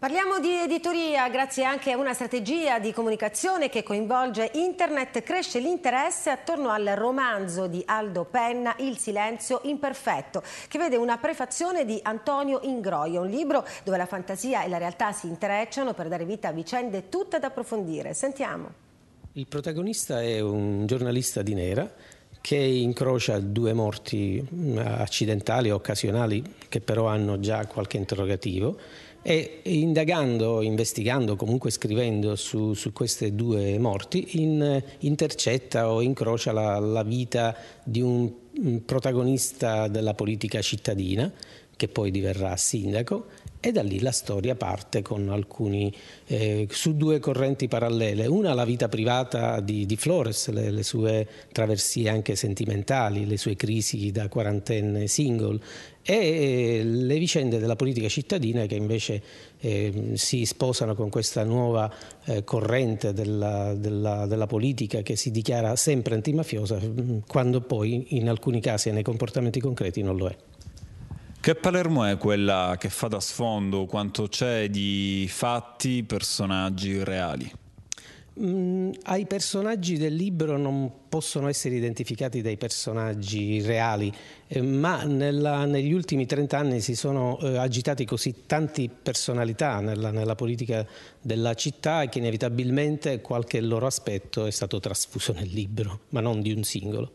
Parliamo di editoria, grazie anche a una strategia di comunicazione che coinvolge internet, cresce l'interesse attorno al romanzo di Aldo Penna, Il silenzio imperfetto, che vede una prefazione di Antonio Ingroia, un libro dove la fantasia e la realtà si intrecciano per dare vita a vicende tutte da approfondire. Sentiamo. Il protagonista è un giornalista di Nera che incrocia due morti mm, accidentali o occasionali che però hanno già qualche interrogativo e indagando, investigando, comunque scrivendo su, su queste due morti, in, intercetta o incrocia la, la vita di un mm, protagonista della politica cittadina che poi diverrà sindaco e da lì la storia parte alcuni, eh, su due correnti parallele. Una la vita privata di, di Flores, le, le, sue traversie anche sentimentali, le sue crisi da quarantenne single e eh, le vicende della politica cittadina che invece eh, si sposano con questa nuova eh, corrente della, della, della politica che si dichiara sempre antimafiosa mm, quando poi in alcuni casi e nei comportamenti concreti non lo è. Che Palermo è quella che fa da sfondo quanto c'è di fatti, personaggi reali? Mm, ai personaggi del libro non possono essere identificati dai personaggi reali, eh, ma nella, negli ultimi 30 anni si sono eh, agitati così tante personalità nella, nella, politica della città che inevitabilmente qualche loro aspetto è stato trasfuso nel libro, ma non di un singolo.